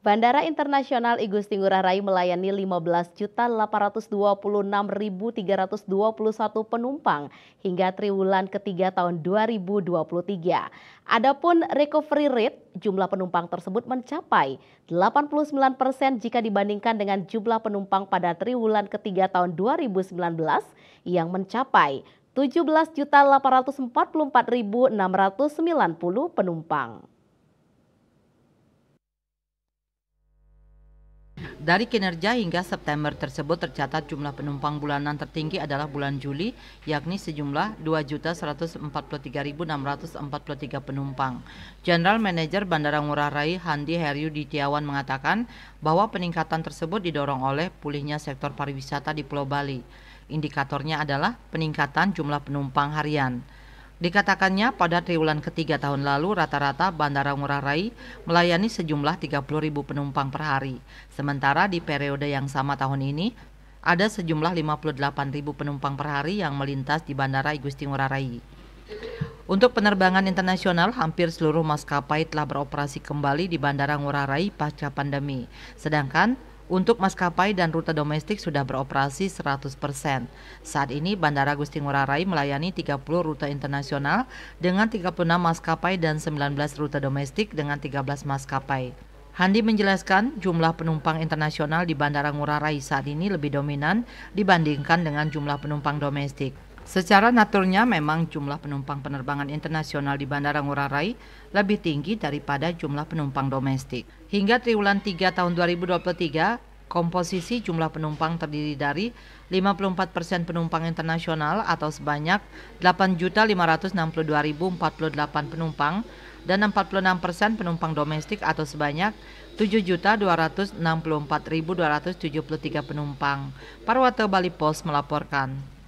Bandara Internasional Igusti Ngurah Rai melayani 15.826.321 penumpang hingga triwulan ketiga tahun 2023. Adapun recovery rate jumlah penumpang tersebut mencapai 89 persen jika dibandingkan dengan jumlah penumpang pada triwulan ketiga tahun 2019 yang mencapai 17.844.690 penumpang. Dari kinerja hingga September tersebut tercatat jumlah penumpang bulanan tertinggi adalah bulan Juli, yakni sejumlah 2.143.643 penumpang. General Manager Bandara Ngurah Rai Handi Heryu Ditiawan mengatakan bahwa peningkatan tersebut didorong oleh pulihnya sektor pariwisata di Pulau Bali. Indikatornya adalah peningkatan jumlah penumpang harian. Dikatakannya pada triwulan ketiga tahun lalu rata-rata Bandara Ngurah Rai melayani sejumlah 30.000 penumpang per hari. Sementara di periode yang sama tahun ini ada sejumlah 58.000 penumpang per hari yang melintas di Bandara Igusti Ngurah Rai. Untuk penerbangan internasional, hampir seluruh maskapai telah beroperasi kembali di Bandara Ngurah Rai pasca pandemi. Sedangkan untuk maskapai dan rute domestik sudah beroperasi 100%. Saat ini Bandara Gusti Ngurah Rai melayani 30 rute internasional dengan 36 maskapai dan 19 rute domestik dengan 13 maskapai. Handi menjelaskan jumlah penumpang internasional di Bandara Ngurah Rai saat ini lebih dominan dibandingkan dengan jumlah penumpang domestik. Secara naturnya memang jumlah penumpang penerbangan internasional di Bandara Ngurah Rai lebih tinggi daripada jumlah penumpang domestik. Hingga triwulan 3 tahun 2023, komposisi jumlah penumpang terdiri dari 54 persen penumpang internasional atau sebanyak 8.562.048 penumpang dan 46 persen penumpang domestik atau sebanyak 7.264.273 penumpang. Parwata Bali Post melaporkan.